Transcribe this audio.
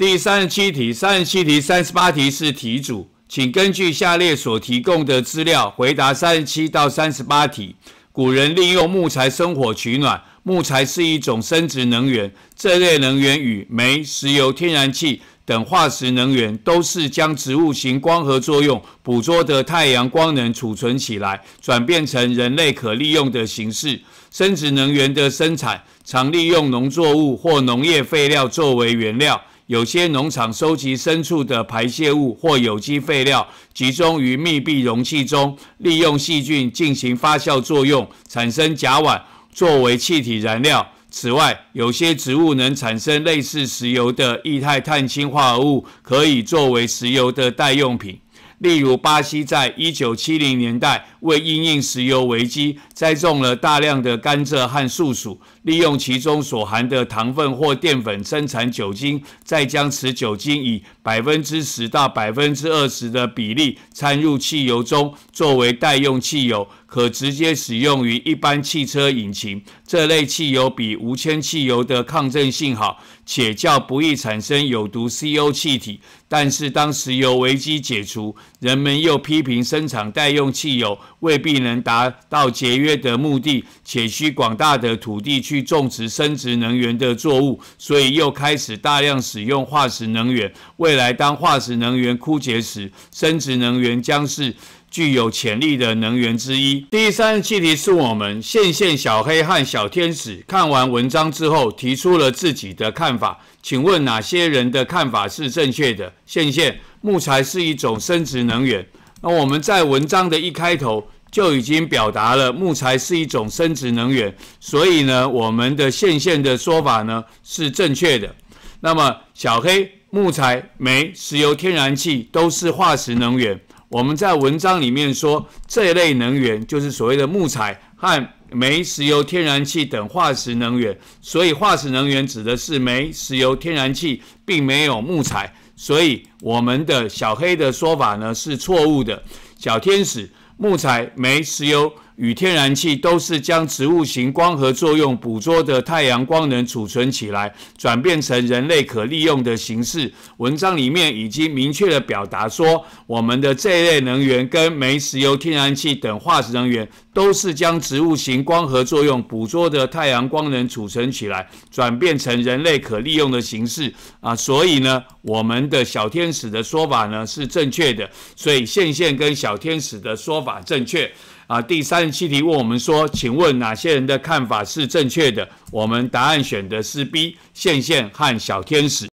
第三十七题、三十七题、三十八题是题组，请根据下列所提供的资料回答三十七到三十八题。古人利用木材生火取暖，木材是一种生殖能源。这类能源与煤、石油、天然气等化石能源都是将植物型光合作用捕捉的太阳光能储存起来，转变成人类可利用的形式。生殖能源的生产常利用农作物或农业废料作为原料。有些农场收集牲畜的排泄物或有机废料，集中于密闭容器中，利用细菌进行发酵作用，产生甲烷作为气体燃料。此外，有些植物能产生类似石油的液态碳氢化合物，可以作为石油的代用品。例如，巴西在一九七零年代为因应石油危机，栽种了大量的甘蔗和树薯，利用其中所含的糖分或淀粉生产酒精，再将此酒精以百分之十到百分之二十的比例掺入汽油中，作为代用汽油，可直接使用于一般汽车引擎。这类汽油比无铅汽油的抗震性好，且较不易产生有毒 CO 气体。但是，当石油危机解除，人们又批评生产代用汽油未必能达到节约的目的，且需广大的土地去种植生殖能源的作物，所以又开始大量使用化石能源。未来当化石能源枯竭时，生殖能源将是具有潜力的能源之一。第三十七题是我们线线小黑和小天使看完文章之后提出了自己的看法，请问哪些人的看法是正确的？线线。木材是一种生殖能源。那我们在文章的一开头就已经表达了木材是一种生殖能源，所以呢，我们的线线的说法呢是正确的。那么，小黑，木材、煤、石油、天然气都是化石能源。我们在文章里面说，这一类能源就是所谓的木材和煤、石油、天然气等化石能源。所以，化石能源指的是煤、石油、天然气，并没有木材。所以我们的小黑的说法呢是错误的，小天使木材、煤、石油。与天然气都是将植物型光合作用捕捉的太阳光能储存起来，转变成人类可利用的形式。文章里面已经明确的表达说，我们的这一类能源跟煤、石油、天然气等化石能源，都是将植物型光合作用捕捉的太阳光能储存起来，转变成人类可利用的形式。啊，所以呢，我们的小天使的说法呢是正确的，所以线线跟小天使的说法正确。啊，第三十七题问我们说，请问哪些人的看法是正确的？我们答案选的是 B，线线和小天使。